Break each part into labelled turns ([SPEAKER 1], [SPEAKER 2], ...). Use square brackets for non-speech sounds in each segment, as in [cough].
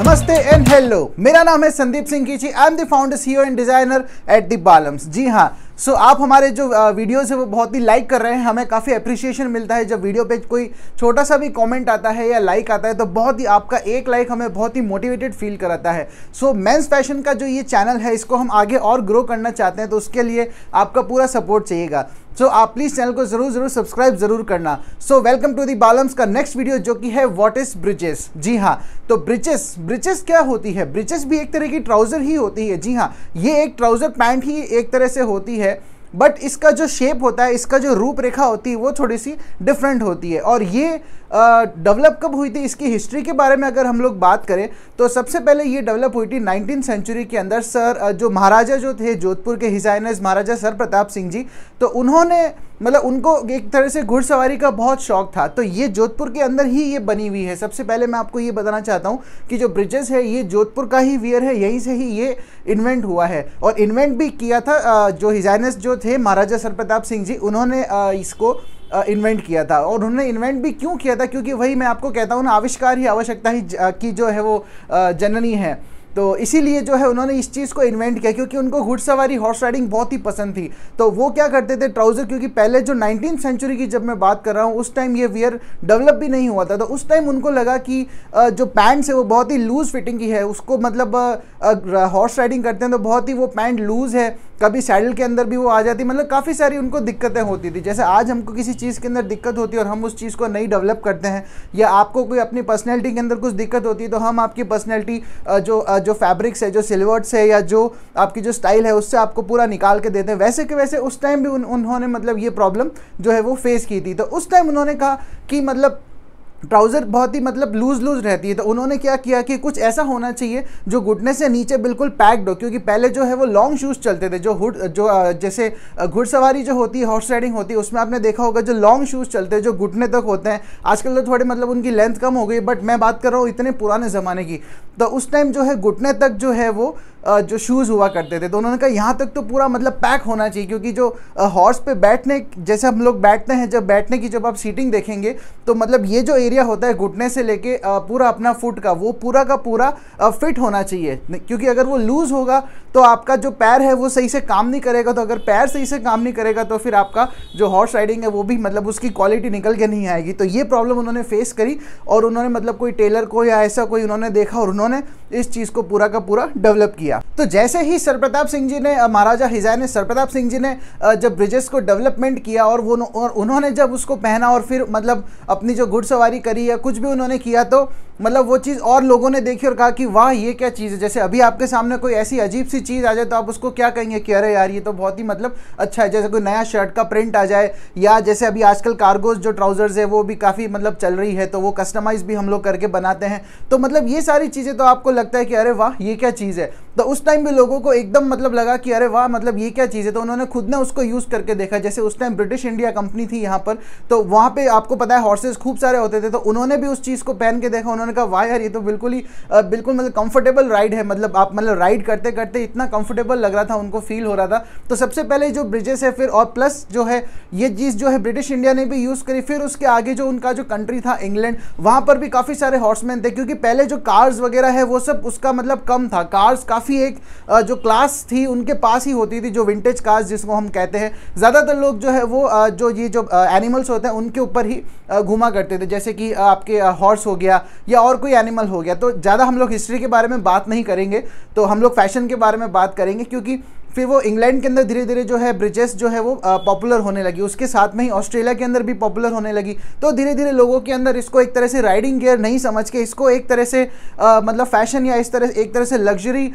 [SPEAKER 1] नमस्ते and hello मेरा नाम है Sandeep Singh Kichi I am the founder CEO and designer at the Balams जी हाँ सो so, आप हमारे जो वीडियोस है वो बहुत ही लाइक कर रहे हैं हमें काफ़ी अप्रिशिएशन मिलता है जब वीडियो पे कोई छोटा सा भी कमेंट आता है या लाइक आता है तो बहुत ही आपका एक लाइक हमें बहुत ही मोटिवेटेड फील कराता है सो मेंस फैशन का जो ये चैनल है इसको हम आगे और ग्रो करना चाहते हैं तो उसके लिए आपका पूरा सपोर्ट चाहिएगा सो so, आप प्लीज चैनल को जरूर जरूर सब्सक्राइब जरूर करना सो वेलकम टू दी बालम्स का नेक्स्ट वीडियो जो कि है व्हाट इज ब्रिजेस जी हाँ तो ब्रिजेस ब्रिजेस क्या होती है ब्रिजेस भी एक तरह की ट्राउजर ही होती है जी हाँ ये एक ट्राउजर पैंट ही एक तरह से होती है बट इसका जो शेप होता है इसका जो रूपरेखा होती है वो थोड़ी सी डिफरेंट होती है और ये डेवलप कब हुई थी इसकी हिस्ट्री के बारे में अगर हम लोग बात करें तो सबसे पहले ये डेवलप हुई थी नाइनटीन सेंचुरी के अंदर सर जो महाराजा जो थे जोधपुर के हिजाइनर्स महाराजा सर प्रताप सिंह जी तो उन्होंने मतलब उनको एक तरह से घुड़सवारी का बहुत शौक था तो ये जोधपुर के अंदर ही ये बनी हुई है सबसे पहले मैं आपको ये बताना चाहता हूँ कि जो ब्रिजेस है ये जोधपुर का ही वियर है यहीं से ही ये इन्वेंट हुआ है और इन्वेंट भी किया था जो हिजाइनस जो थे महाराजा सरप्रताप सिंह जी उन्होंने इसको इन्वेंट किया था और उन्होंने इन्वेंट भी क्यों किया था क्योंकि वही मैं आपको कहता हूँ ना आविष्कार ही आवश्यकता ही की जो है वो जननी है तो इसीलिए जो है उन्होंने इस चीज़ को इन्वेंट किया क्योंकि उनको घुड़सवारी हॉर्स राइडिंग बहुत ही पसंद थी तो वो क्या करते थे ट्राउज़र क्योंकि पहले जो नाइनटीन सेंचुरी की जब मैं बात कर रहा हूँ उस टाइम ये वियर डेवलप भी नहीं हुआ था तो उस टाइम उनको लगा कि जो पैंट्स है वो बहुत ही लूज़ फिटिंग की है उसको मतलब हॉर्स राइडिंग करते हैं तो बहुत ही वो पैंट लूज़ है कभी सैडल के अंदर भी वो आ जाती मतलब काफ़ी सारी उनको दिक्कतें होती थी जैसे आज हमको किसी चीज़ के अंदर दिक्कत होती है और हम उस चीज़ को नहीं डेवलप करते हैं या आपको कोई अपनी पर्सनैलिटी के अंदर कुछ दिक्कत होती है तो हम आपकी पर्सनैलिटी जो जो फैब्रिक्स है जो सिल्वर्ट्स है या जो आपकी जो स्टाइल है उससे आपको पूरा निकाल के देते हैं वैसे के वैसे उस टाइम भी उन, उन्होंने मतलब ये प्रॉब्लम जो है वो फेस की थी तो उस टाइम उन्होंने कहा कि मतलब ट्राउज़र बहुत ही मतलब लूज़ लूज़ रहती है तो उन्होंने क्या किया कि कुछ ऐसा होना चाहिए जो घुटने से नीचे बिल्कुल पैक्ड हो क्योंकि पहले जो है वो लॉन्ग शूज़ चलते थे जो हुड जो जैसे घुड़सवारी जो होती है हॉर्स राइडिंग होती है उसमें आपने देखा होगा जो लॉन्ग शूज़ चलते हैं जो घुटने तक होते हैं आजकल तो थोड़े मतलब उनकी लेंथ कम हो गई बट मैं बात कर रहा हूँ इतने पुराने ज़माने की तो उस टाइम जो है घुटने तक जो है वो जो शूज़ हुआ करते थे तो उन्होंने कहा यहाँ तक तो पूरा मतलब पैक होना चाहिए क्योंकि जो हॉर्स पे बैठने जैसे हम लोग बैठते हैं जब बैठने की जब आप सीटिंग देखेंगे तो मतलब ये जो एरिया होता है घुटने से लेके पूरा अपना फुट का वो पूरा का पूरा फिट होना चाहिए क्योंकि अगर वो लूज़ होगा तो आपका जो पैर है वो सही से काम नहीं करेगा तो अगर पैर सही से काम नहीं करेगा तो फिर आपका जो हॉर्स राइडिंग है वो भी मतलब उसकी क्वालिटी निकल के नहीं आएगी तो ये प्रॉब्लम उन्होंने फेस करी और उन्होंने मतलब कोई टेलर को या ऐसा कोई उन्होंने देखा और उन्होंने इस चीज़ को पूरा का पूरा डेवलप किया किया तो जैसे ही सरप्रताप सिंह जी ने महाराजा हिजाय ने सरप्रताप सिंह जी ने जब ब्रिजेस को डेवलपमेंट किया और वो और उन्होंने जब उसको पहना और फिर मतलब अपनी जो घुड़सवारी करी या कुछ भी उन्होंने किया तो मतलब वो चीज़ और लोगों ने देखी और कहा कि वाह ये क्या चीज़ है जैसे अभी आपके सामने कोई ऐसी अजीब सी चीज़ आ जाए तो आप उसको क्या कहेंगे कि अरे यार ये तो बहुत ही मतलब अच्छा है जैसे कोई नया शर्ट का प्रिंट आ जाए या जैसे अभी आजकल कार्गोज जो ट्राउज़र्स है वो भी काफ़ी मतलब चल रही है तो वो कस्टमाइज़ भी हम लोग करके बनाते हैं तो मतलब ये सारी चीज़ें तो आपको लगता है कि अरे वाह ये क्या चीज़ है तो उस टाइम भी लोगों को एकदम मतलब लगा कि अरे वाह मतलब ये क्या चीज़ है तो उन्होंने खुद ने उसको यूज़ करके देखा जैसे उस टाइम ब्रिटिश इंडिया कंपनी थी यहाँ पर तो वहाँ पर आपको पता है हॉर्सेज खूब सारे होते थे तो उन्होंने भी उस चीज़ को पहन के देखा उन्होंने मैंने कहा वाह यार ये तो बिल्कुल ही बिल्कुल मतलब कंफर्टेबल राइड है मतलब आप मतलब राइड करते करते इतना कंफर्टेबल लग रहा था उनको फील हो रहा था तो सबसे पहले जो ब्रिजेस है फिर और प्लस जो है ये चीज़ जो है ब्रिटिश इंडिया ने भी यूज़ करी फिर उसके आगे जो उनका जो कंट्री था इंग्लैंड वहां पर भी काफ़ी सारे हॉर्समैन थे क्योंकि पहले जो कार्स वगैरह है वो सब उसका मतलब कम था कार्स काफ़ी एक जो क्लास थी उनके पास ही होती थी जो विंटेज कार्स जिसको हम कहते हैं ज़्यादातर लोग जो है वो जो ये जो एनिमल्स होते हैं उनके ऊपर ही घूमा करते थे जैसे कि आपके हॉर्स हो गया या या और कोई एनिमल हो गया तो ज़्यादा हम लोग हिस्ट्री के बारे में बात नहीं करेंगे तो हम लोग फैशन के बारे में बात करेंगे क्योंकि फिर वो इंग्लैंड के अंदर धीरे धीरे जो है ब्रिजेस जो है वो पॉपुलर होने लगी उसके साथ में ही ऑस्ट्रेलिया के अंदर भी पॉपुलर होने लगी तो धीरे धीरे लोगों के अंदर इसको एक तरह से राइडिंग गियर नहीं समझ के इसको एक तरह से आ, मतलब फैशन या इस तरह एक तरह से लग्जरी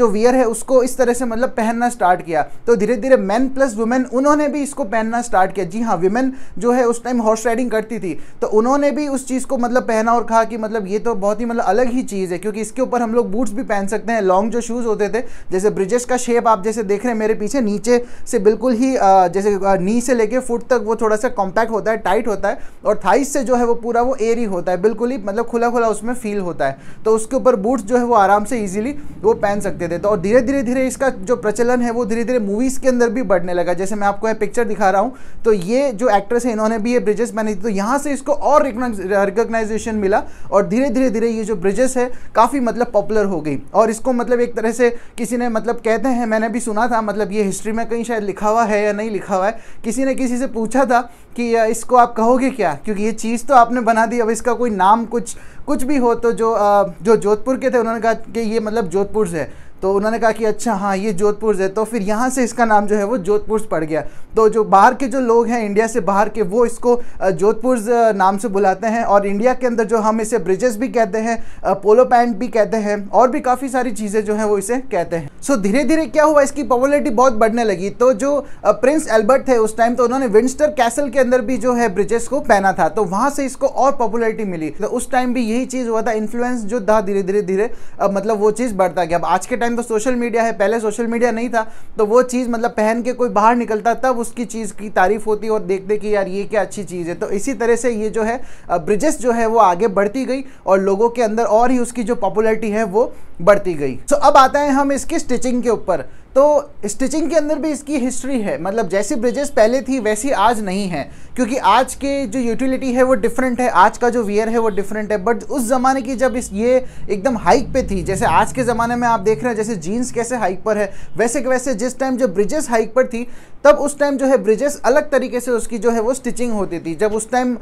[SPEAKER 1] जो वियर है उसको इस तरह से मतलब पहनना स्टार्ट किया तो धीरे धीरे मैन प्लस वुमेन उन्होंने भी इसको पहनना स्टार्ट किया जी हाँ वुमेन जो है उस टाइम हॉर्स राइडिंग करती थी तो उन्होंने भी उस चीज़ को मतलब पहना और कहा कि मतलब ये तो बहुत ही मतलब अलग ही चीज़ है क्योंकि इसके ऊपर हम लोग बूट्स भी पहन सकते हैं लॉन्ग जो शूज़ होते थे जैसे ब्रिजेस का शेप आप जैसे देख रहे हैं मेरे पीछे नीचे से बिल्कुल ही जैसे नी से लेके फुट तक वो थोड़ा सा कॉम्पैक्ट होता है टाइट होता है और थाइस से जो है वो पूरा वो एयरी होता है बिल्कुल ही मतलब खुला खुला उसमें फील होता है तो उसके ऊपर बूट्स जो है वो आराम से ईजिली वो पहन सकते थे तो और धीरे धीरे धीरे इसका जो प्रचलन है वो धीरे धीरे मूवीज़ के अंदर भी बढ़ने लगा जैसे मैं आपको पिक्चर दिखा रहा हूँ तो ये जो एक्ट्रेस है इन्होंने भी ये ब्रिजेस पहनी थी तो यहाँ से इसको और रिकोगनाइजेशन मिला और धीरे धीरे धीरे ये जो ब्रिजेस है काफ़ी मतलब पॉपुलर हो गई और इसको मतलब एक तरह से किसी ने मतलब कहते हैं मैंने भी सुना सुना था मतलब ये हिस्ट्री में कहीं शायद लिखा हुआ है या नहीं लिखा हुआ है किसी ने किसी से पूछा था कि इसको आप कहोगे क्या क्योंकि ये चीज़ तो आपने बना दी अब इसका कोई नाम कुछ कुछ भी हो तो जो जो जोधपुर के थे उन्होंने कहा कि ये मतलब जोधपुर से है तो उन्होंने कहा कि अच्छा हाँ ये जोधपुर है तो फिर यहाँ से इसका नाम जो है वो जोधपुर पड़ गया तो जो बाहर के जो लोग हैं इंडिया से बाहर के वो इसको जोधपुर नाम से बुलाते हैं और इंडिया के अंदर जो हम इसे ब्रिजेस भी कहते हैं पोलो पैंट भी कहते हैं और भी काफ़ी सारी चीज़ें जो है वो इसे कहते हैं सो धीरे धीरे क्या हुआ इसकी पॉपुलरिटी बहुत बढ़ने लगी तो जो प्रिंस एल्बर्ट थे उस टाइम तो उन्होंने विंस्टर कैसल के अंदर भी जो है ब्रिजेस को पहना था तो वहाँ से इसको और पॉपुलरिटी मिली तो उस टाइम भी यही चीज़ हुआ था इन्फ्लुएंस जो था धीरे धीरे धीरे मतलब वो चीज़ बढ़ता गया अब आज के टाइम टाइम पर सोशल मीडिया है पहले सोशल मीडिया नहीं था तो वो चीज़ मतलब पहन के कोई बाहर निकलता तब उसकी चीज़ की तारीफ़ होती और देखते कि यार ये क्या अच्छी चीज़ है तो इसी तरह से ये जो है ब्रिजेस जो है वो आगे बढ़ती गई और लोगों के अंदर और ही उसकी जो पॉपुलरिटी है वो बढ़ती गई सो so, अब आते हैं हम इसकी स्टिचिंग के ऊपर तो स्टिचिंग के अंदर भी इसकी हिस्ट्री है मतलब जैसी ब्रिजेस पहले थी वैसी आज नहीं है क्योंकि आज के जो यूटिलिटी है वो डिफरेंट है आज का जो वियर है वो डिफरेंट है बट उस ज़माने की जब इस ये एकदम हाइक पे थी जैसे आज के ज़माने में आप देख रहे हैं जैसे जीन्स कैसे हाइक पर है वैसे वैसे जिस टाइम जब ब्रिजेस हाइक पर थी तब उस टाइम जो है ब्रिजेस अलग तरीके से उसकी जो है वो स्टिचिंग होती थी जब उस टाइम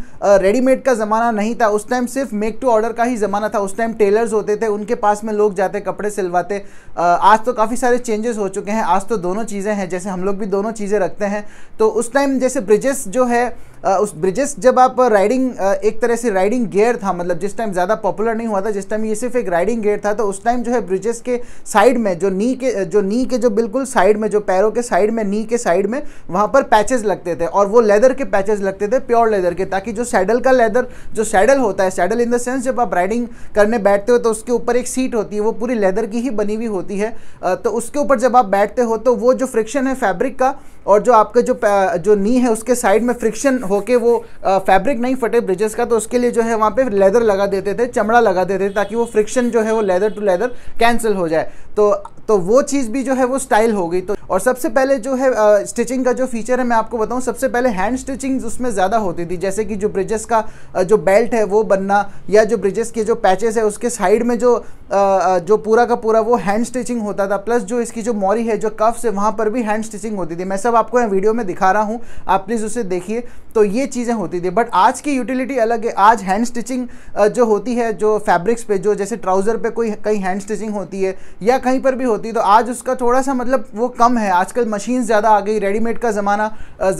[SPEAKER 1] रेडीमेड का ज़माना नहीं था उस टाइम सिर्फ मेक टू ऑर्डर का ही ज़माना था उस टाइम टेलर्स होते थे उनके पास में लोग जाते कपड़े सिलवाते आज तो काफ़ी सारे चेंजेस हो चुके चुके हैं आज तो दोनों चीज़ें हैं जैसे हम लोग भी दोनों चीज़ें रखते हैं तो उस टाइम जैसे ब्रिजेस जो है उस ब्रिजेस जब आप राइडिंग एक तरह से राइडिंग गेयर था मतलब जिस टाइम ज़्यादा पॉपुलर नहीं हुआ था जिस टाइम ये सिर्फ एक राइडिंग गेयर था तो उस टाइम जो है ब्रिजेस के साइड में जो नी के जो नी के जो बिल्कुल साइड में जो पैरों के साइड में नी के साइड में वहाँ पर पैचेज लगते थे और वो लेदर के पैचेज लगते थे प्योर लेदर के ताकि जो सैडल का लेदर जो सैडल होता है सैडल इन द सेंस जब आप राइडिंग करने बैठते हो तो उसके ऊपर एक सीट होती है वो पूरी लेदर की ही बनी हुई होती है तो उसके ऊपर जब आप बैठते हो तो वो जो फ्रिक्शन है फैब्रिक का और जो आपका जो जो नी है उसके साइड में फ्रिक्शन होके वो फैब्रिक नहीं फटे ब्रिजेस का तो उसके लिए जो है वहाँ पे लेदर लगा देते थे चमड़ा लगा देते थे ताकि वो फ्रिक्शन जो है वो लेदर टू लेदर कैंसिल हो जाए तो तो वो चीज़ भी जो है वो स्टाइल हो गई तो और सबसे पहले जो है आ, स्टिचिंग का जो फीचर है मैं आपको बताऊं सबसे पहले हैंड स्टिचिंग उसमें ज़्यादा होती थी जैसे कि जो ब्रिजेस का जो बेल्ट है वो बनना या जो ब्रिजेस के जो पैचेस है उसके साइड में जो आ, जो पूरा का पूरा वो हैंड स्टिचिंग होता था प्लस जो इसकी जो मॉरी है जो कफ्स है वहाँ पर भी हैंड स्टिचिंग होती थी मैं सब आपको यहाँ वीडियो में दिखा रहा हूँ आप प्लीज़ उसे देखिए तो ये चीज़ें होती थी बट आज की यूटिलिटी अलग है आज हैंड स्टिचिंग जो होती है जो फैब्रिक्स पे जो जैसे ट्राउज़र पे कोई कहीं हैंड स्टिचिंग होती है या कहीं पर भी होती है तो आज उसका थोड़ा सा मतलब वो कम है आजकल मशीन ज़्यादा आ गई रेडीमेड का ज़माना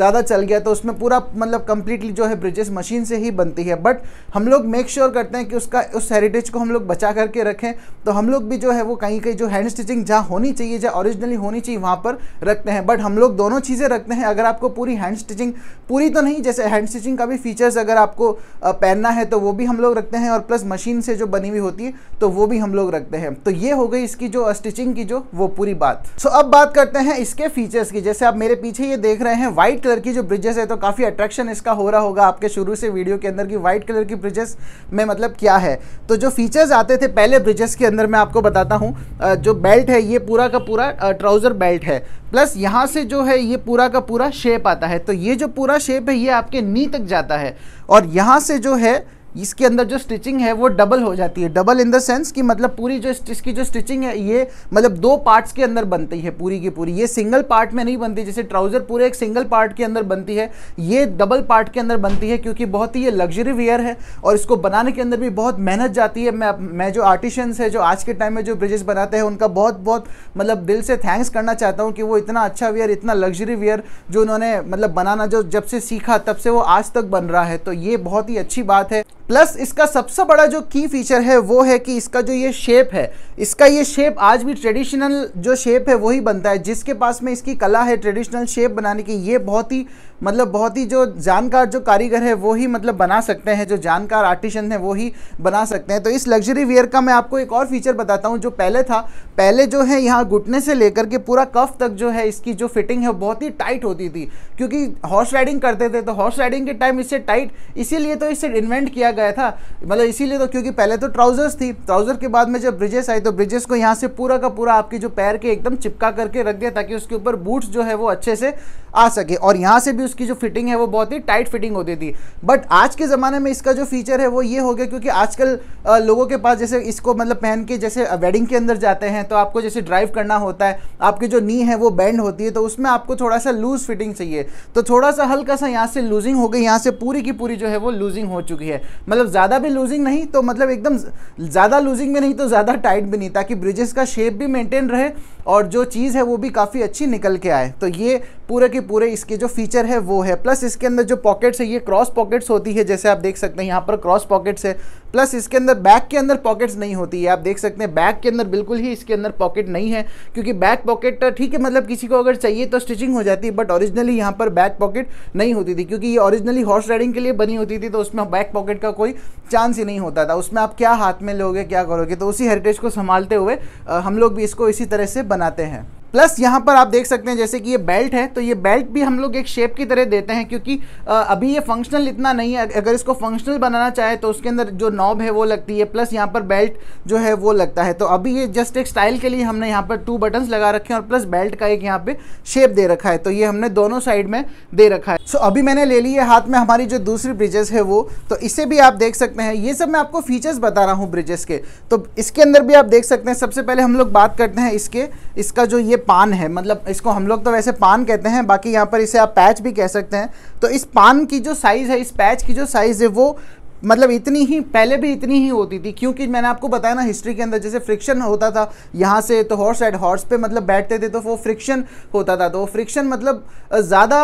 [SPEAKER 1] ज़्यादा चल गया तो उसमें पूरा मतलब कम्प्लीटली जो है ब्रिजेस मशीन से ही बनती है बट हम लोग मेक श्योर करते हैं कि उसका उस हेरिटेज को हम लोग बचा करके रखें तो हम लोग भी जो है वो कहीं कहीं जो हैंड स्टिचिंग जहाँ होनी चाहिए जहाँ ओरिजिनली होनी चाहिए वहाँ पर रखते हैं बट हम लोग दोनों चीज़ें रखते हैं अगर आपको पूरी हैंड स्टिचिंग पूरी तो नहीं जैसे हैंड स्टिचिंग का भी फीचर्स अगर आपको पहनना है तो वो भी हम लोग रखते हैं और प्लस मशीन से जो बनी हुई होती है तो वो भी हम लोग रखते हैं तो ये हो गई इसकी जो स्टिचिंग की जो वो पूरी बात सो so, अब बात करते हैं इसके फीचर्स की जैसे आप मेरे पीछे ये देख रहे हैं व्हाइट कलर की जो ब्रिजेस है तो काफ़ी अट्रैक्शन इसका हो रहा होगा आपके शुरू से वीडियो के अंदर की व्हाइट कलर की ब्रिजेस में मतलब क्या है तो जो फीचर्स आते थे पहले ब्रिजेस के अंदर मैं आपको बताता हूँ जो बेल्ट है ये पूरा का पूरा ट्राउज़र बेल्ट है प्लस यहाँ से जो है ये पूरा का पूरा शेप आता है तो ये जो पूरा शेप है ये आपके नी तक जाता है और यहाँ से जो है इसके अंदर जो स्टिचिंग है वो डबल हो जाती है डबल इन द सेंस कि मतलब पूरी जो इसकी जो स्टिचिंग है ये मतलब दो पार्ट्स के अंदर बनती है पूरी की पूरी ये सिंगल पार्ट में नहीं बनती जैसे ट्राउज़र पूरे एक सिंगल पार्ट के अंदर बनती है ये डबल पार्ट के अंदर बनती है क्योंकि बहुत ही ये लग्जरी वेयर है और इसको बनाने के अंदर भी बहुत मेहनत जाती है मैं मैं जो आर्टिशंस है जो आज के टाइम में जो ब्रिजेस बनाते हैं उनका बहुत बहुत मतलब दिल से थैंक्स करना चाहता हूँ कि वो इतना अच्छा वेयर इतना लग्जरी वेयर जो उन्होंने मतलब बनाना जो जब से सीखा तब से वो आज तक बन रहा है तो ये बहुत ही अच्छी बात है प्लस इसका सबसे बड़ा जो की फीचर है वो है कि इसका जो ये शेप है इसका ये शेप आज भी ट्रेडिशनल जो शेप है वही बनता है जिसके पास में इसकी कला है ट्रेडिशनल शेप बनाने की ये बहुत ही मतलब बहुत ही जो जानकार जो कारीगर है वो ही मतलब बना सकते हैं जो जानकार आर्टिशन है वो ही बना सकते हैं तो इस लग्जरी वियर का मैं आपको एक और फीचर बताता हूँ जो पहले था पहले जो है यहाँ घुटने से लेकर के पूरा कफ तक जो है इसकी जो फिटिंग है बहुत ही टाइट होती थी क्योंकि हॉर्स राइडिंग करते थे तो हॉर्स राइडिंग के टाइम इससे टाइट इसीलिए तो इसे इन्वेंट किया गया था मतलब इसीलिए तो क्योंकि पहले तो ट्राउजर्स थी ट्राउजर के बाद में जब ब्रिजेस आई तो ब्रिजेस को यहाँ से पूरा का पूरा आपकी जो पैर के एकदम चिपका करके रख दिया ताकि उसके ऊपर बूट्स जो है वो अच्छे से आ सके और यहाँ से भी उसकी जो फिटिंग है वो बहुत ही टाइट फिटिंग होती थी बट आज के ज़माने में इसका जो फीचर है वो ये हो गया क्योंकि आजकल लोगों के पास जैसे इसको मतलब पहन के जैसे वेडिंग के अंदर जाते हैं तो आपको जैसे ड्राइव करना होता है आपकी जो नी है वो बैंड होती है तो उसमें आपको थोड़ा सा लूज़ फिटिंग चाहिए तो थोड़ा सा हल्का सा यहाँ से लूजिंग हो गई यहाँ से पूरी की पूरी जो है वो लूजिंग हो चुकी है मतलब ज़्यादा भी लूजिंग नहीं तो मतलब एकदम ज़्यादा लूजिंग भी नहीं तो ज़्यादा टाइट भी नहीं ताकि ब्रिजेस का शेप भी मेंटेन रहे और जो चीज़ है वो भी काफ़ी अच्छी निकल के आए तो ये पूरे के पूरे इसके जो फीचर है वो है प्लस इसके अंदर जो पॉकेट्स है ये क्रॉस पॉकेट्स होती है जैसे आप देख सकते हैं यहाँ पर क्रॉस पॉकेट्स है प्लस इसके अंदर बैक के अंदर पॉकेट्स नहीं होती है आप देख सकते हैं बैक के अंदर बिल्कुल ही इसके अंदर पॉकेट नहीं है क्योंकि बैक पॉकेट तो ठीक है मतलब किसी को अगर चाहिए तो स्टिचिंग हो जाती है बट ऑरिजिनली यहाँ पर बैक पॉकेट नहीं होती थी क्योंकि ये ऑरिजिनली हॉर्स राइडिंग के लिए बनी होती थी तो उसमें बैक पॉकेट का कोई चांस ही नहीं होता था उसमें आप क्या हाथ में लोगे क्या करोगे तो उसी हेरिटेज को संभालते हुए हम लोग भी इसको इसी तरह से बना बनाते हैं प्लस यहाँ पर आप देख सकते हैं जैसे कि ये बेल्ट है तो ये बेल्ट भी हम लोग एक शेप की तरह देते हैं क्योंकि अभी ये फंक्शनल इतना नहीं है अगर इसको फंक्शनल बनाना चाहे तो उसके अंदर जो नॉब है वो लगती है प्लस यहाँ पर बेल्ट जो है वो लगता है तो अभी ये जस्ट एक स्टाइल के लिए हमने यहाँ पर टू बटन्स लगा रखे हैं और प्लस बेल्ट का एक यहाँ पर शेप दे रखा है तो ये हमने दोनों साइड में दे रखा है सो so, अभी मैंने ले ली है हाथ में हमारी जो दूसरी ब्रिजेस है वो तो इसे भी आप देख सकते हैं ये सब मैं आपको फीचर्स बता रहा हूँ ब्रिजेस के तो इसके अंदर भी आप देख सकते हैं सबसे पहले हम लोग बात करते हैं इसके इसका जो ये पान है मतलब इसको हम लोग तो वैसे पान कहते हैं बाकी यहाँ पर इसे आप पैच भी कह सकते हैं तो इस पान की जो साइज़ है इस पैच की जो साइज़ है वो मतलब इतनी ही पहले भी इतनी ही होती थी क्योंकि मैंने आपको बताया ना हिस्ट्री के अंदर जैसे फ्रिक्शन होता था यहाँ से तो हॉर्स एड हॉर्स पे मतलब बैठते थे तो वो फ्रिक्शन होता था तो फ्रिक्शन मतलब ज़्यादा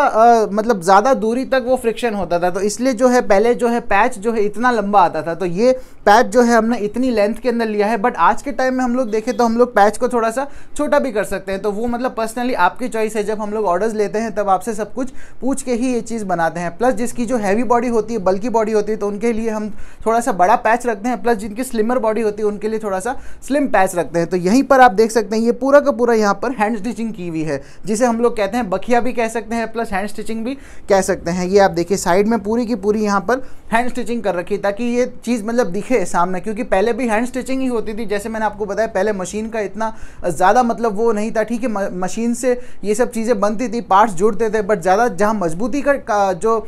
[SPEAKER 1] मतलब ज़्यादा दूरी तक वो फ्रिक्शन होता था तो इसलिए जो है पहले जो है पैच जो है इतना लंबा आता था तो ये पैच जो है हमने इतनी लेंथ के अंदर लिया है बट आज के टाइम में हम लोग देखें तो हम लोग पैच को थोड़ा सा छोटा भी कर सकते हैं तो वो मतलब पर्सनली आपकी चॉइस है जब हम लोग ऑर्डर्स लेते हैं तब आपसे सब कुछ पूछ के ही ये चीज़ बनाते हैं प्लस जिसकी जो हैवी बॉडी होती है बल्कि बॉडी होती है तो उनके लिए लिए हम थोड़ा सा बड़ा पैच रखते हैं प्लस जिनकी स्लिमर बॉडी होती है उनके लिए थोड़ा सा स्लिम पैच रखते हैं तो यहीं पर आप देख सकते हैं ये पूरा का पूरा यहाँ पर हैंड स्टिचिंग की हुई है जिसे हम लोग कहते हैं बखिया भी कह सकते हैं प्लस हैंड स्टिचिंग भी कह सकते हैं ये आप देखिए साइड में पूरी की पूरी यहाँ पर हैंड स्टिचिंग कर रखी ताकि ये चीज़ मतलब दिखे सामने क्योंकि पहले भी हैंड स्टिचिंग ही होती थी जैसे मैंने आपको बताया पहले मशीन का इतना ज़्यादा मतलब वो नहीं था ठीक है मशीन से ये सब चीज़ें बनती थी पार्ट्स जुड़ते थे बट ज़्यादा जहाँ मजबूती का जो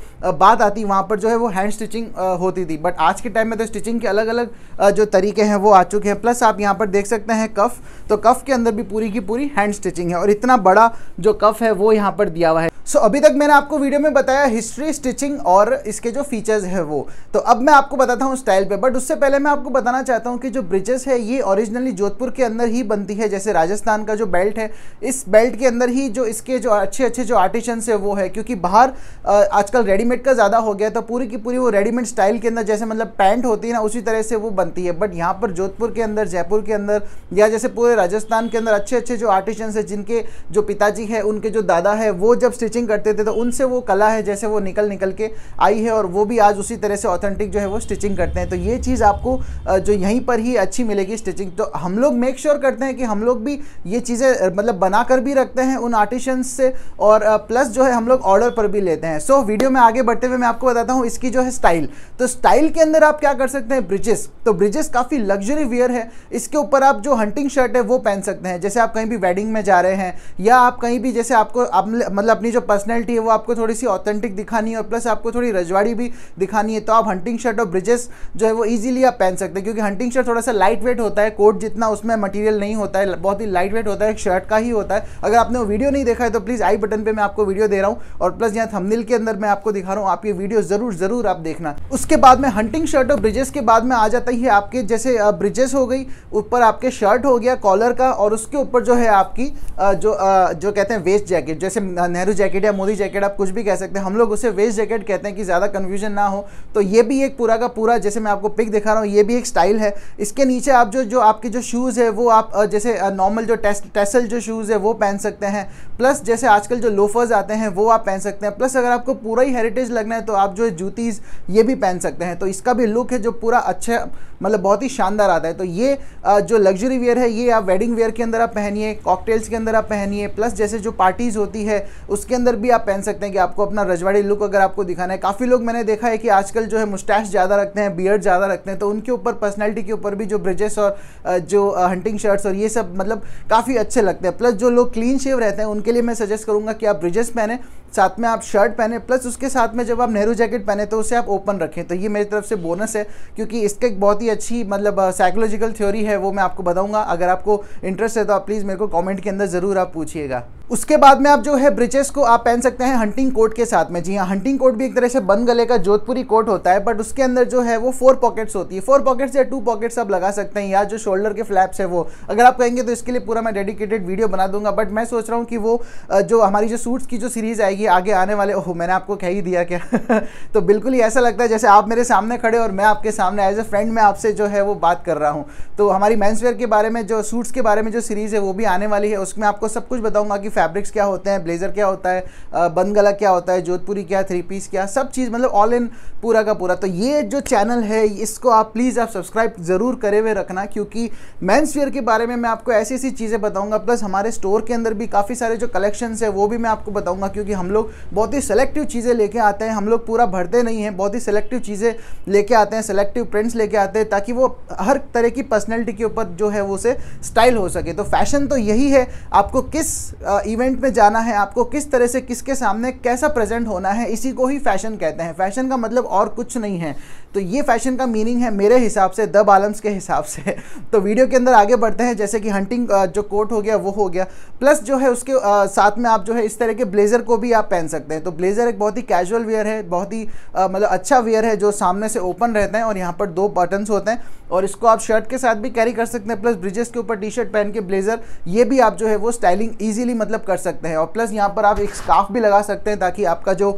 [SPEAKER 1] बात आती वहाँ पर जो है वो हैंड स्टिचिंग होती थी बट आज के टाइम में तो स्टिचिंग के अलग अलग जो तरीके हैं वो आ चुके हैं प्लस आप यहाँ पर देख सकते हैं कफ़ तो कफ़ के अंदर भी पूरी की पूरी हैंड स्टिचिंग है और इतना बड़ा जो कफ़ है वो यहाँ पर दिया हुआ है सो so, अभी तक मैंने आपको वीडियो में बताया हिस्ट्री स्टिचिंग और इसके जो फीचर्स है वो तो अब मैं आपको बताता हूँ स्टाइल पे बट उससे पहले मैं आपको बताना चाहता हूँ कि जो ब्रिजेस है ये ओरिजिनली जोधपुर के अंदर ही बनती है जैसे राजस्थान का जो बेल्ट है इस बेल्ट के अंदर ही जो इसके जो अच्छे अच्छे जो आर्टिशन है वो है क्योंकि बाहर आजकल रेडीमेड का ज़्यादा हो गया तो पूरी की पूरी वो रेडीमेड स्टाइल के अंदर जैसे मतलब पैंट होती है ना उसी तरह से वो बनती है बट यहाँ पर जोधपुर के अंदर जयपुर के अंदर या जैसे पूरे राजस्थान के अंदर अच्छे अच्छे जो आर्टिशन है जिनके जो पिताजी हैं उनके जो दादा है वो जब स्टिचिंग करते थे तो उनसे वो कला है जैसे वो निकल निकल के आई है और वो भी आज उसी तरह से ऑथेंटिक जो है वो स्टिचिंग करते हैं तो ये चीज़ आपको जो यहीं पर ही अच्छी मिलेगी स्टिचिंग तो हम लोग मेक श्योर करते हैं कि हम लोग भी ये चीज़ें मतलब बना कर भी रखते हैं उन आर्टिशन से और प्लस जो है हम लोग ऑर्डर पर भी लेते हैं सो so, वीडियो में आगे बढ़ते हुए मैं आपको बताता हूँ इसकी जो है स्टाइल तो स्टाइल स्टाइल के अंदर आप क्या कर सकते हैं ब्रिजेस तो ब्रिजेस काफ़ी लग्जरी वेयर है इसके ऊपर आप जो हंटिंग शर्ट है वो पहन सकते हैं जैसे आप कहीं भी वेडिंग में जा रहे हैं या आप कहीं भी जैसे आपको आप, मतलब, मतलब अपनी जो पर्सनैलिटी है वो आपको थोड़ी सी ऑथेंटिक दिखानी है और प्लस आपको थोड़ी रजवाड़ी भी दिखानी है तो आप हंटिंग शर्ट और ब्रिजेस जो है वो ईजिली आप पहन सकते हैं क्योंकि हंटिंग शर्ट थोड़ा सा लाइट वेट होता है कोट जितना उसमें मटीरियल नहीं होता है बहुत ही लाइट वेट होता है एक शर्ट का ही होता है अगर आपने वो वीडियो नहीं देखा है तो प्लीज़ आई बटन पर मैं आपको वीडियो दे रहा हूँ और प्लस यहाँ थमनिल के अंदर मैं आपको दिखा रहा हूँ आप ये वीडियो ज़रूर ज़रूर आप देखना उसके बाद बाद में हंटिंग शर्ट और ब्रिजेस के बाद में आ जाता है आपके जैसे ब्रिजेस हो गई ऊपर आपके शर्ट हो गया कॉलर का और उसके ऊपर जो है आपकी जो जो कहते हैं वेस्ट जैकेट जैसे नेहरू जैकेट या मोदी जैकेट आप कुछ भी कह सकते हैं हम लोग उसे वेस्ट जैकेट कहते हैं कि ज़्यादा कन्फ्यूजन ना हो तो ये भी एक पूरा का पूरा जैसे मैं आपको पिक दिखा रहा हूँ ये भी एक स्टाइल है इसके नीचे आप जो जो आपके जो शूज़ है वो आप जैसे नॉर्मल जो टेसल जो शूज़ है वो पहन सकते हैं प्लस जैसे आजकल जो लोफर्स आते हैं वो आप पहन सकते हैं प्लस अगर आपको पूरा ही हेरिटेज लगना है तो आप जो है जूतीज़ ये भी पहन सकते हैं हैं तो इसका भी लुक है जो पूरा अच्छे मतलब बहुत ही शानदार आता है तो ये जो लग्जरी वेयर है ये आप वेडिंग वेयर के अंदर आप पहनिए कॉकटेल्स के अंदर आप पहनिए प्लस जैसे जो पार्टीज़ होती है उसके अंदर भी आप पहन सकते हैं कि आपको अपना रजवाड़ी लुक अगर आपको दिखाना है काफ़ी लोग मैंने देखा है कि आजकल जो है मुस्टैश ज़्यादा रखते हैं बियर्ड ज़्यादा रखते हैं तो उनके ऊपर पर्सनैलिटी के ऊपर भी जो ब्रिजेस और जो हंटिंग शर्ट्स और ये सब मतलब काफ़ी अच्छे लगते हैं प्लस जो लोग क्लीन शेव रहते हैं उनके लिए मैं सजेस्ट करूँगा कि आप ब्रिजेस पहने साथ में आप शर्ट पहने प्लस उसके साथ में जब आप नेहरू जैकेट पहने तो उसे आप ओपन रखें तो ये मेरी तरफ से बोनस है क्योंकि इसका एक बहुत ही ही अच्छी मतलब साइकोलॉजिकल थ्योरी है वो मैं आपको बताऊंगा अगर आपको इंटरेस्ट है तो आप प्लीज़ मेरे को कॉमेंट के अंदर ज़रूर आप पूछिएगा उसके बाद में आप जो है ब्रिचेस को आप पहन सकते हैं हंटिंग कोट के साथ में जी हाँ हंटिंग कोट भी एक तरह से बंद गले का जोधपुरी कोट होता है बट उसके अंदर जो है वो फोर पॉकेट्स होती है फोर पॉकेट्स या टू पॉकेट्स आप लगा सकते हैं या जो शोल्डर के फ्लैप्स है वो अगर आप कहेंगे तो इसके लिए पूरा मैं डेडिकेटेड वीडियो बना दूंगा बट मैं सोच रहा हूँ कि वो जो हमारी जो सूट्स की जो सीरीज़ आएगी आगे आने वाले ओह मैंने आपको कह ही दिया क्या [laughs] तो बिल्कुल ही ऐसा लगता है जैसे आप मेरे सामने खड़े और मैं आपके सामने एज ए फ्रेंड मैं आपसे जो है वो बात कर रहा हूँ तो हमारी मैंसवेयर के बारे में जो सूट्स के बारे में जो सीरीज़ है वो भी आने वाली है उसमें आपको सब कुछ बताऊँगा कि फैब्रिक्स क्या होते हैं ब्लेजर क्या होता है बंद गला क्या होता है जोधपुरी क्या थ्री पीस क्या सब चीज़ मतलब ऑल इन पूरा का पूरा तो ये जो चैनल है इसको आप प्लीज़ आप सब्सक्राइब ज़रूर करे हुए रखना क्योंकि मैंस वेयर के बारे में मैं आपको ऐसी ऐसी चीज़ें बताऊँगा प्लस हमारे स्टोर के अंदर भी काफ़ी सारे जो कलेक्शन है वो भी मैं आपको बताऊँगा क्योंकि हम लोग बहुत ही सेलेक्टिव चीज़ें लेके आते हैं हम लोग पूरा भरते नहीं हैं बहुत ही सेलेक्टिव चीज़ें लेके आते हैं सेलेक्टिव प्रिंट्स लेके आते हैं ताकि वो हर तरह की पर्सनैलिटी के ऊपर जो है वो उसे स्टाइल हो सके तो फैशन तो यही है आपको किस इवेंट में जाना है आपको किस तरह से किसके सामने कैसा प्रेजेंट होना है इसी को ही फैशन कहते हैं फैशन का मतलब और कुछ नहीं है तो ये फैशन का मीनिंग है मेरे हिसाब से द बालम्स के हिसाब से [laughs] तो वीडियो के अंदर आगे बढ़ते हैं जैसे कि हंटिंग जो कोट हो गया वो हो गया प्लस जो है उसके साथ में आप जो है इस तरह के ब्लेज़र को भी आप पहन सकते हैं तो ब्लेज़र एक बहुत ही कैजुअल वेयर है बहुत ही मतलब अच्छा वेयर है जो सामने से ओपन रहता है और यहाँ पर दो बटन्स होते हैं और इसको आप शर्ट के साथ भी कैरी कर सकते हैं प्लस ब्रिजेस के ऊपर टी शर्ट पहन के ब्लेज़र ये भी आप जो है वो स्टाइलिंग ईजिली मतलब मतलब कर सकते हैं और प्लस यहाँ पर आप एक स्काफ भी लगा सकते हैं ताकि आपका जो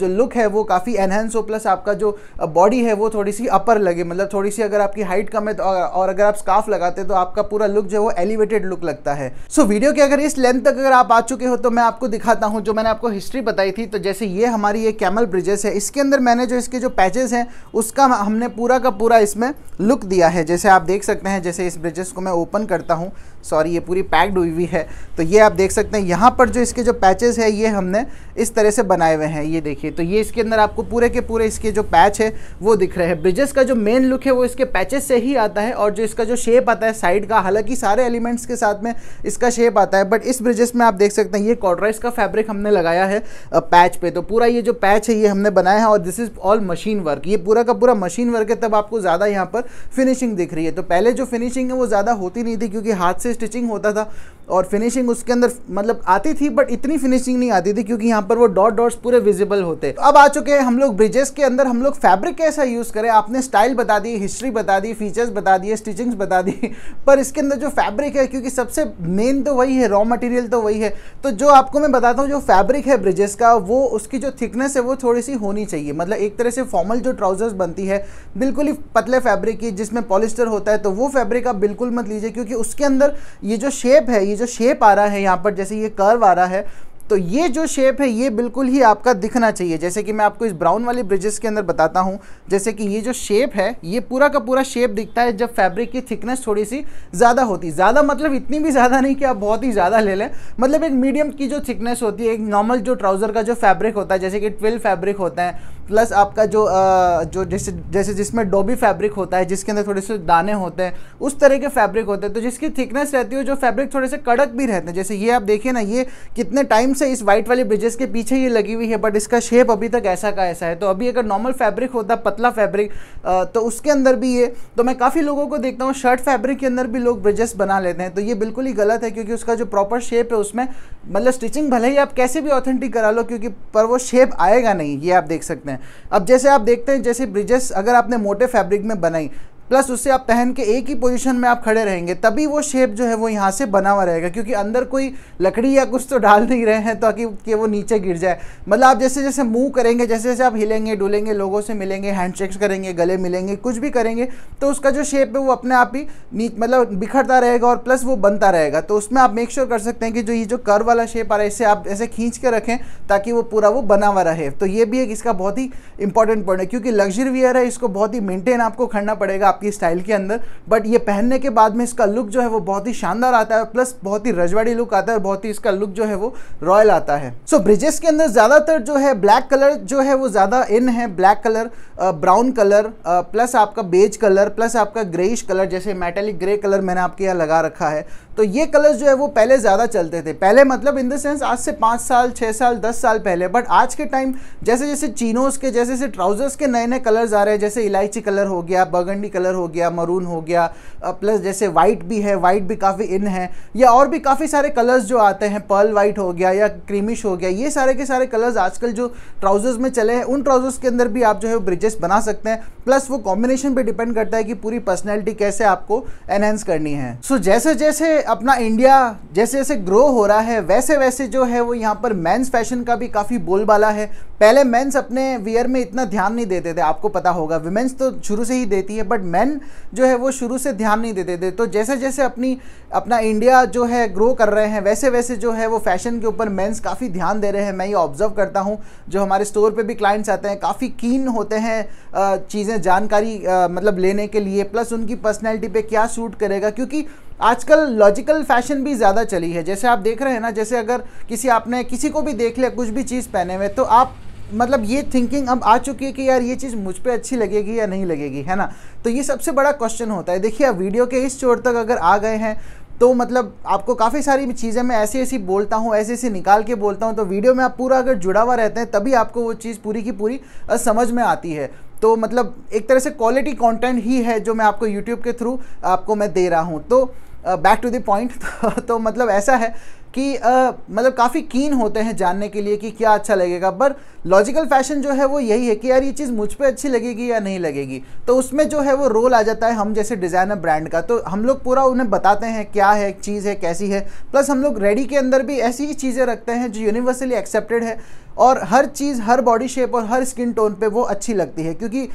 [SPEAKER 1] जो लुक है वो काफ़ी एनहेंस हो प्लस आपका जो बॉडी है वो थोड़ी सी अपर लगे मतलब थोड़ी सी अगर आपकी हाइट कम है तो और अगर आप स्काफ लगाते हैं तो आपका पूरा लुक जो है वो एलिवेटेड लुक लगता है सो so, वीडियो के अगर इस लेंथ तक अगर आप आ चुके हो तो मैं आपको दिखाता हूँ जो मैंने आपको हिस्ट्री बताई थी तो जैसे ये हमारी ये कैमल ब्रिजेस है इसके अंदर मैंने जो इसके जो पैचेज हैं उसका हमने पूरा का पूरा इसमें लुक दिया है जैसे आप देख सकते हैं जैसे इस ब्रिजेस को मैं ओपन करता हूँ सॉरी ये पूरी पैक्ड हुई हुई है तो ये आप देख सकते हैं यहाँ पर जो इसके जो पैचेस है ये हमने इस तरह से बनाए हुए हैं ये देखिए तो ये इसके अंदर आपको पूरे के पूरे इसके जो पैच है वो दिख रहे हैं ब्रिजेस का जो मेन लुक है वो इसके पैचेस से ही आता है और जो इसका जो शेप आता है साइड का हालांकि सारे एलिमेंट्स के साथ में इसका शेप आता है बट इस ब्रिजेस में आप देख सकते हैं ये कॉड्राइज का फैब्रिक हमने लगाया है पैच पर तो पूरा ये जो पैच है ये हमने बनाया है और this is all machine work ये पूरा का पूरा मशीन वर्क है तब आपको ज़्यादा यहाँ पर फिनिशिंग दिख रही है तो पहले जो फिनिशिंग है वो ज़्यादा होती नहीं थी क्योंकि हाथ से स्टिचिंग होता था और फिनिशिंग उसके अंदर मतलब आती थी बट इतनी फिनिशिंग नहीं आती थी क्योंकि यहाँ पर वो डॉट डॉट्स पूरे विजिबल होते तो अब आ चुके हैं हम लोग ब्रिजेस के अंदर हम लोग फैब्रिक कैसा यूज़ करें आपने स्टाइल बता दी हिस्ट्री बता दी फीचर्स बता दिए स्टिचिंग्स बता दी [laughs] पर इसके अंदर जो फैब्रिक है क्योंकि सबसे मेन तो वही है रॉ मटेरियल तो वही है तो जो आपको मैं बताता हूँ जो फैब्रिक है ब्रिजेस का वो उसकी जो थिकनेस है वो थोड़ी सी होनी चाहिए मतलब एक तरह से फॉर्मल जो ट्राउजर्स बनती है बिल्कुल ही पतले फैब्रिक की जिसमें पॉलिस्टर होता है तो वो फैब्रिक आप बिल्कुल मत लीजिए क्योंकि उसके अंदर ये जो शेप है ये जो शेप आ रहा है यहाँ पर जैसे ये कर्व आ रहा है तो ये जो शेप है ये बिल्कुल ही आपका दिखना चाहिए जैसे कि मैं आपको इस ब्राउन वाली ब्रिजेस के अंदर बताता हूँ जैसे कि ये जो शेप है ये पूरा का पूरा शेप दिखता है जब फैब्रिक की थिकनेस थोड़ी सी ज़्यादा होती ज़्यादा मतलब इतनी भी ज़्यादा नहीं कि आप बहुत ही ज़्यादा ले लें मतलब एक मीडियम की जो थिकनेस होती है एक नॉर्मल जो ट्राउज़र का जो फैब्रिक होता है जैसे कि ट्विल फैब्रिक होता है प्लस आपका जो जो जैसे जैसे जिसमें डोबी फैब्रिक होता है जिसके अंदर थोड़े से दाने होते हैं उस तरह के फैब्रिक होते हैं तो जिसकी थिकनेस रहती है जो फैब्रिक थोड़े से कड़क भी रहते हैं जैसे ये आप देखिए ना ये कितने टाइम से इस व्हाइट वाले ब्रिजेस के पीछे ये लगी हुई है बट इसका शेप अभी तक ऐसा का ऐसा है तो अभी अगर नॉर्मल फैब्रिक होता पतला फैब्रिक तो उसके अंदर भी ये तो मैं काफ़ी लोगों को देखता हूँ शर्ट फैब्रिक के अंदर भी लोग ब्रिजेस बना लेते हैं तो ये बिल्कुल ही गलत है क्योंकि उसका जो प्रॉपर शेप है उसमें मतलब स्टिचिंग भले ही आप कैसे भी ऑथेंटिक करा लो क्योंकि पर वो शेप आएगा नहीं ये आप देख सकते हैं अब जैसे आप देखते हैं जैसे ब्रिजेस अगर आपने मोटे फैब्रिक में बनाई प्लस उससे आप पहन के एक ही पोजीशन में आप खड़े रहेंगे तभी वो शेप जो है वो यहाँ से बना हुआ रहेगा क्योंकि अंदर कोई लकड़ी या कुछ तो डाल नहीं रहे हैं ताकि कि वो नीचे गिर जाए मतलब आप जैसे जैसे मूव करेंगे जैसे जैसे आप हिलेंगे डुलेंगे लोगों से मिलेंगे हैंड चेक्स करेंगे गले मिलेंगे कुछ भी करेंगे तो उसका जो शेप है वो अपने आप ही मतलब बिखरता रहेगा और प्लस वो बनता रहेगा तो उसमें आप मेक श्योर कर सकते हैं कि जो ये जो कर वाला शेप आ रहा है इसे आप ऐसे खींच के रखें ताकि वो पूरा वो बना हुआ रहे तो ये भी एक इसका बहुत ही इंपॉर्टेंट पॉइंट है क्योंकि लग्जरी वियर है इसको बहुत ही मेनटेन आपको करना पड़ेगा आपकी स्टाइल के अंदर बट ये पहनने के बाद में इसका लुक जो है वो बहुत ही शानदार आता है प्लस बहुत ही रजवाड़ी लुक आता है और बहुत ही इसका लुक जो है वो रॉयल आता है सो so, ब्रिजेस के अंदर ज़्यादातर जो है ब्लैक कलर जो है वो ज़्यादा इन है black colour brown colour plus आपका बेज कलर प्लस आपका ग्रेइश कलर जैसे मेटेलिक ग्रे कलर मैंने आपके यहाँ लगा रखा है तो ये कलर्स जो है वो पहले ज़्यादा चलते थे पहले मतलब इन द सेंस आज से पाँच साल छः साल दस साल पहले बट आज के टाइम जैसे जैसे चीनोज़ के जैसे जैसे ट्राउज़र्स के नए नए कलर्स आ रहे हैं जैसे इलायची कलर हो गया बगंडी कलर हो गया मरून हो गया प्लस जैसे वाइट भी है वाइट भी काफ़ी इन है या और भी काफ़ी सारे कलर्स जो आते हैं पर्ल वाइट हो गया या क्रीमिश हो गया ये सारे के सारे कलर्स आजकल जो ट्राउज़र्स में चले हैं उन ट्राउज़र्स के अंदर भी आप जो है ब्रिजेस बना सकते हैं प्लस वो कॉम्बिनेशन पर डिपेंड करता है कि पूरी पर्सनैलिटी कैसे आपको एनहेंस करनी है सो so, जैसे जैसे अपना इंडिया जैसे जैसे ग्रो हो रहा है वैसे वैसे जो है वो यहाँ पर मेंस फैशन का भी काफ़ी बोलबाला है पहले मेंस अपने वियर में इतना ध्यान नहीं देते थे आपको पता होगा वुमेंस तो शुरू से ही देती है बट मेन जो है वो शुरू से ध्यान नहीं देते थे तो जैसे जैसे अपनी अपना इंडिया जो है ग्रो कर रहे हैं वैसे वैसे जो है वो फैशन के ऊपर मेंस काफ़ी ध्यान दे रहे हैं मैं ये ऑब्जर्व करता हूँ जो हमारे स्टोर पर भी क्लाइंट्स आते हैं काफ़ी कीन होते हैं चीज़ें जानकारी मतलब लेने के लिए प्लस उनकी पर्सनैलिटी पर क्या सूट करेगा क्योंकि आजकल लॉजिकल फैशन भी ज़्यादा चली है जैसे आप देख रहे हैं ना जैसे अगर किसी आपने किसी को भी देख लिया कुछ भी चीज़ पहने हुए तो आप मतलब ये थिंकिंग अब आ चुकी है कि यार ये चीज़ मुझ पर अच्छी लगेगी या नहीं लगेगी है ना तो ये सबसे बड़ा क्वेश्चन होता है देखिए आप वीडियो के इस छोर तक अगर आ गए हैं तो मतलब आपको काफ़ी सारी चीज़ें मैं ऐसी ऐसी बोलता हूँ ऐसे ऐसे निकाल के बोलता हूँ तो वीडियो में आप पूरा अगर जुड़ा हुआ रहते हैं तभी आपको वो चीज़ पूरी की पूरी समझ में आती है तो मतलब एक तरह से क्वालिटी कंटेंट ही है जो मैं आपको यूट्यूब के थ्रू आपको मैं दे रहा हूँ तो बैक टू द पॉइंट तो मतलब ऐसा है कि आ, मतलब काफ़ी कीन होते हैं जानने के लिए कि क्या अच्छा लगेगा पर लॉजिकल फैशन जो है वो यही है कि यार ये चीज़ मुझ पर अच्छी लगेगी या नहीं लगेगी तो उसमें जो है वो रोल आ जाता है हम जैसे डिज़ाइनर ब्रांड का तो हम लोग पूरा उन्हें बताते हैं क्या है चीज़ है कैसी है प्लस हम लोग रेडी के अंदर भी ऐसी ही चीज़ें रखते हैं जो यूनिवर्सली एक्सेप्टेड है और हर चीज़ हर बॉडी शेप और हर स्किन टोन पे वो अच्छी लगती है क्योंकि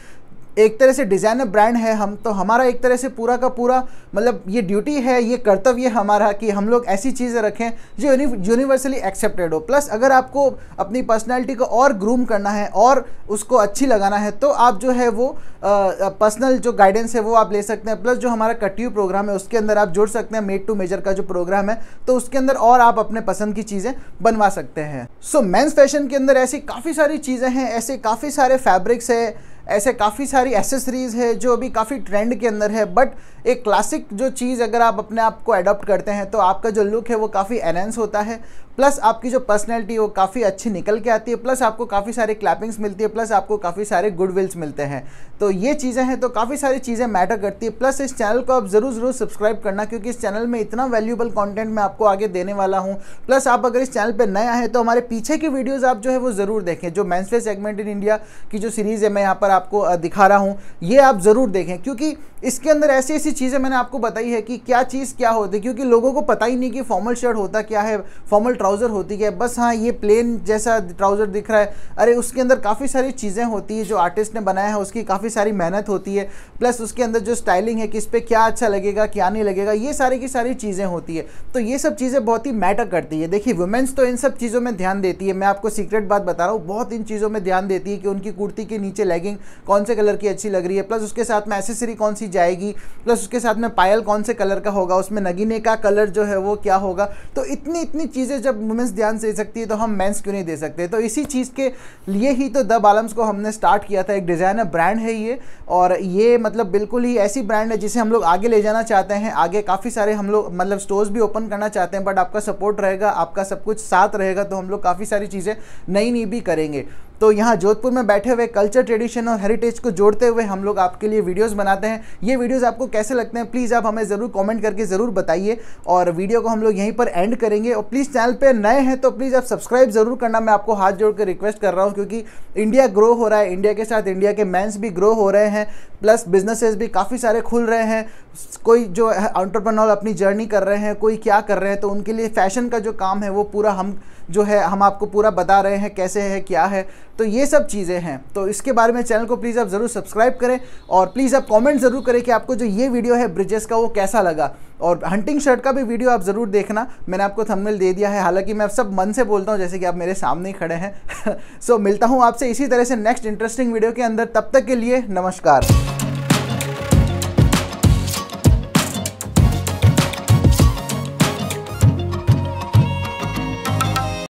[SPEAKER 1] एक तरह से डिज़ाइनर ब्रांड है हम तो हमारा एक तरह से पूरा का पूरा मतलब ये ड्यूटी है ये कर्तव्य है हमारा कि हम लोग ऐसी चीज़ें रखें जो यूनिवर्सली एक्सेप्टेड हो प्लस अगर आपको अपनी पर्सनैलिटी को और ग्रूम करना है और उसको अच्छी लगाना है तो आप जो है वो पर्सनल जो गाइडेंस है वो आप ले सकते हैं प्लस जो हमारा कट्यू प्रोग्राम है उसके अंदर आप जुड़ सकते हैं मेड टू मेजर का जो प्रोग्राम है तो उसके अंदर और आप अपने पसंद की चीज़ें बनवा सकते हैं सो मेन्स फैशन के अंदर ऐसी काफ़ी सारी चीज़ें हैं ऐसे काफ़ी सारे फैब्रिक्स है ऐसे काफ़ी सारी एसेसरीज़ है जो अभी काफ़ी ट्रेंड के अंदर है बट एक क्लासिक जो चीज़ अगर आप अपने आप को अडॉप्ट करते हैं तो आपका जो लुक है वो काफ़ी एनहेंस होता है प्लस आपकी जो पर्सनैलिटी वो काफ़ी अच्छी निकल के आती है प्लस आपको काफ़ी सारे क्लैपिंग्स मिलती है प्लस आपको काफ़ी सारे गुड विल्स मिलते हैं तो ये चीज़ें हैं तो काफ़ी सारी चीज़ें मैटर करती है प्लस इस चैनल को आप ज़रूर ज़रूर सब्सक्राइब करना क्योंकि इस चैनल में इतना वैल्यूबल कॉन्टेंट मैं आपको आगे देने वाला हूँ प्लस आप अगर इस चैनल पर नया है तो हमारे पीछे की वीडियोज़ आप जो है वो ज़रूर देखें जो मैंसफे सेगमेंट इन इंडिया की जो सीरीज़ है मैं यहाँ पर आपको दिखा रहा हूँ ये आप ज़रूर देखें क्योंकि इसके अंदर ऐसी ऐसी चीज़ें मैंने आपको बताई है कि क्या चीज़ क्या होती है क्योंकि लोगों को पता ही नहीं कि फॉर्मल शर्ट होता क्या है फॉर्मल ट्राउज़र होती क्या है बस हाँ ये प्लेन जैसा ट्राउज़र दिख रहा है अरे उसके अंदर काफ़ी सारी चीज़ें होती है जो आर्टिस्ट ने बनाया है उसकी काफ़ी सारी मेहनत होती है प्लस उसके अंदर जो स्टाइलिंग है किस पे क्या अच्छा लगेगा क्या नहीं लगेगा ये सारी की सारी चीज़ें होती है तो ये सब चीज़ें बहुत ही मैटर करती है देखिए वुमेंस तो इन सब चीज़ों में ध्यान देती है मैं आपको सीक्रेट बात बता रहा हूँ बहुत इन चीज़ों में ध्यान देती है कि उनकी कुर्ती के नीचे लेगिंग कौन से कलर की अच्छी लग रही है प्लस उसके साथ में एसेसरी कौन सी जाएगी प्लस उसके साथ में पायल कौन से कलर का होगा उसमें नगीने का कलर जो है वो क्या होगा तो इतनी इतनी चीज़ें जब वुमेंस ध्यान दे सकती है तो हम मेंस क्यों नहीं दे सकते तो इसी चीज़ के लिए ही तो द बालम्स को हमने स्टार्ट किया था एक डिज़ाइनर ब्रांड है ये और ये मतलब बिल्कुल ही ऐसी ब्रांड है जिसे हम लोग आगे ले जाना चाहते हैं आगे काफ़ी सारे हम लोग मतलब स्टोर्स भी ओपन करना चाहते हैं बट आपका सपोर्ट रहेगा आपका सब कुछ साथ रहेगा तो हम लोग काफ़ी सारी चीज़ें नई नई भी करेंगे तो यहाँ जोधपुर में बैठे हुए कल्चर ट्रेडिशन और हेरिटेज को जोड़ते हुए हम लोग आपके लिए वीडियोज़ बनाते हैं ये वीडियोज़ आपको कैसे लगते हैं प्लीज़ आप हमें ज़रूर कॉमेंट करके ज़रूर बताइए और वीडियो को हम लोग यहीं पर एंड करेंगे और प्लीज़ चैनल पर नए हैं तो प्लीज़ आप सब्सक्राइब ज़रूर करना मैं आपको हाथ जोड़ कर रिक्वेस्ट कर रहा हूँ क्योंकि इंडिया ग्रो हो रहा है इंडिया के साथ इंडिया के मैंस भी ग्रो हो रहे हैं प्लस बिजनेसेस भी काफ़ी सारे खुल रहे हैं कोई जो ऑन्टरप्रनोर अपनी जर्नी कर रहे हैं कोई क्या कर रहे हैं तो उनके लिए फ़ैशन का जो काम है वो पूरा हम जो है हम आपको पूरा बता रहे हैं कैसे है क्या है तो ये सब चीज़ें हैं तो इसके बारे में चैनल को प्लीज़ आप ज़रूर सब्सक्राइब करें और प्लीज़ आप कमेंट ज़रूर करें कि आपको जो ये वीडियो है ब्रिजेस का वो कैसा लगा और हंटिंग शर्ट का भी वीडियो आप ज़रूर देखना मैंने आपको थंबनेल दे दिया है हालांकि मैं सब मन से बोलता हूँ जैसे कि आप मेरे सामने ही खड़े हैं सो [laughs] so, मिलता हूँ आपसे इसी तरह से नेक्स्ट इंटरेस्टिंग वीडियो के अंदर तब तक के लिए नमस्कार